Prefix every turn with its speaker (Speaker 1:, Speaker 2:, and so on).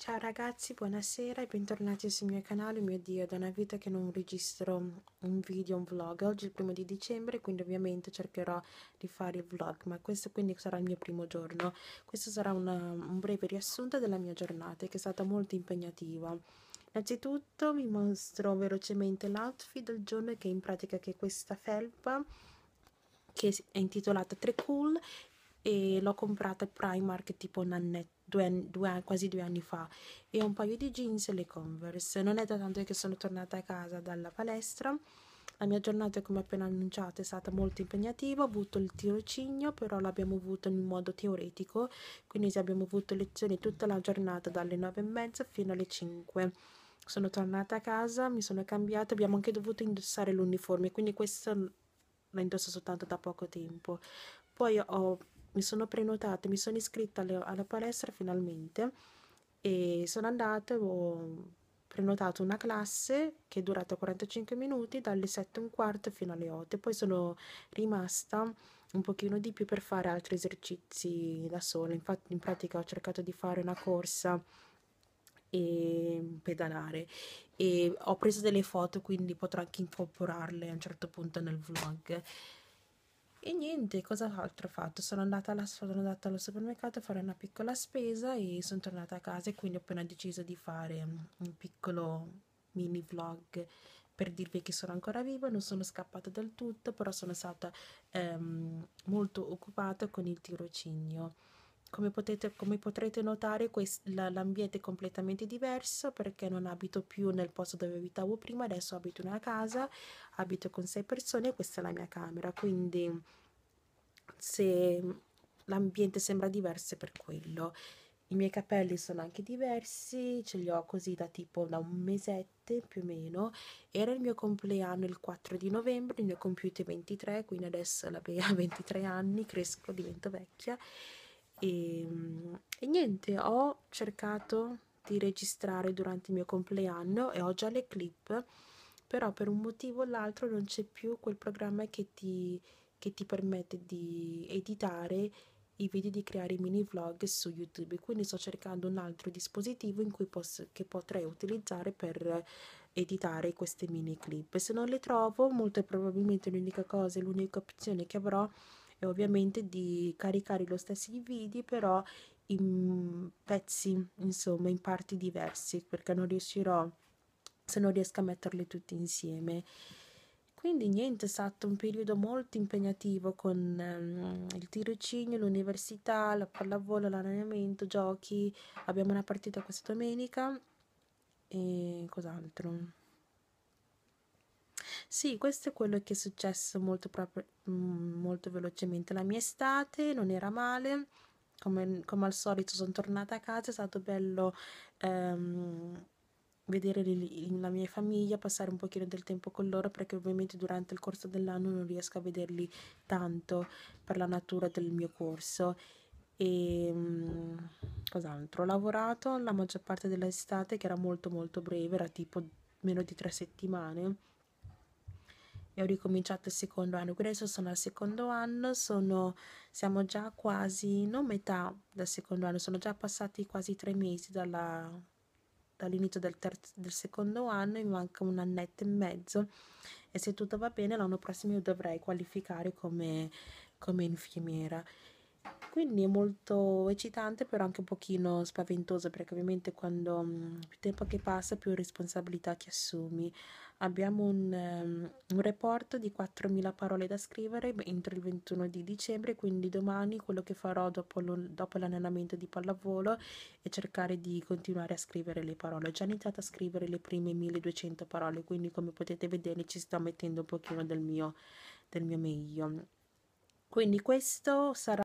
Speaker 1: Ciao ragazzi, buonasera e bentornati sul mio canale. Mio Dio, da una vita che non registro un video, un vlog. Oggi è il primo di dicembre, quindi ovviamente cercherò di fare il vlog, ma questo quindi sarà il mio primo giorno. Questo sarà una, un breve riassunto della mia giornata, che è stata molto impegnativa. Innanzitutto vi mostro velocemente l'outfit del giorno, che in pratica è questa felpa, che è intitolata Tre Cool, e l'ho comprata a Primark tipo Nannetta due due, quasi due anni fa e un paio di jeans e le converse non è da tanto che sono tornata a casa dalla palestra la mia giornata come appena annunciato è stata molto impegnativa ho avuto il tirocinio però l'abbiamo avuto in modo teoretico quindi abbiamo avuto lezioni tutta la giornata dalle 9 e mezza fino alle 5 sono tornata a casa mi sono cambiata abbiamo anche dovuto indossare l'uniforme quindi questo la indosso soltanto da poco tempo poi ho mi sono prenotata, mi sono iscritta alle, alla palestra finalmente e sono andata, ho prenotato una classe che è durata 45 minuti dalle 7 e un quarto fino alle 8 poi sono rimasta un pochino di più per fare altri esercizi da sola infatti in pratica ho cercato di fare una corsa e pedalare e ho preso delle foto quindi potrò anche incorporarle a un certo punto nel vlog e niente, cos'altro ho fatto? Sono andata, alla, sono andata allo supermercato a fare una piccola spesa e sono tornata a casa e quindi ho appena deciso di fare mm, un piccolo mini vlog per dirvi che sono ancora viva, non sono scappata del tutto, però sono stata ehm, molto occupata con il tirocinio. Come, potete, come potrete notare l'ambiente è completamente diverso perché non abito più nel posto dove abitavo prima, adesso abito in una casa, abito con sei persone e questa è la mia camera, quindi se l'ambiente sembra diverso è per quello. I miei capelli sono anche diversi, ce li ho così da tipo da un mesetto più o meno. Era il mio compleanno il 4 di novembre, ne ho compiuti 23, quindi adesso la Bea ha 23 anni, cresco, divento vecchia. E, ehm, e niente, ho cercato di registrare durante il mio compleanno e ho già le clip, però per un motivo o l'altro non c'è più quel programma che ti, che ti permette di editare i video di creare i mini vlog su YouTube. Quindi sto cercando un altro dispositivo in cui posso, che potrei utilizzare per editare queste mini clip. Se non le trovo, molto probabilmente l'unica cosa e l'unica opzione che avrò e ovviamente di caricare lo stesso video però in pezzi, insomma, in parti diverse perché non riuscirò se non riesco a metterle tutte insieme. Quindi niente, è stato un periodo molto impegnativo con um, il tirocinio, l'università, la pallavolo, l'allenamento, giochi. Abbiamo una partita questa domenica e cos'altro. Sì, questo è quello che è successo molto, proprio, mm, molto velocemente. La mia estate non era male, come, come al solito sono tornata a casa, è stato bello ehm, vedere la mia famiglia, passare un pochino del tempo con loro perché ovviamente durante il corso dell'anno non riesco a vederli tanto per la natura del mio corso e ehm, cos'altro? Ho lavorato la maggior parte dell'estate che era molto molto breve, era tipo meno di tre settimane e ho ricominciato il secondo anno. Quindi adesso sono al secondo anno, sono, siamo già quasi, non metà del secondo anno, sono già passati quasi tre mesi dalla, dall'inizio del, terzo, del secondo anno, mi manca un annetto e mezzo e se tutto va bene l'anno prossimo io dovrei qualificare come, come infermiera. Quindi è molto eccitante, però anche un pochino spaventoso, perché ovviamente quando più mm, tempo che passa, più responsabilità ti assumi. Abbiamo un, um, un report di 4.000 parole da scrivere entro il 21 di dicembre, quindi domani quello che farò dopo, lo, dopo l'allenamento di pallavolo è cercare di continuare a scrivere le parole. Ho già iniziato a scrivere le prime 1.200 parole, quindi come potete vedere ci sto mettendo un pochino del mio, del mio meglio. Quindi questo sarà...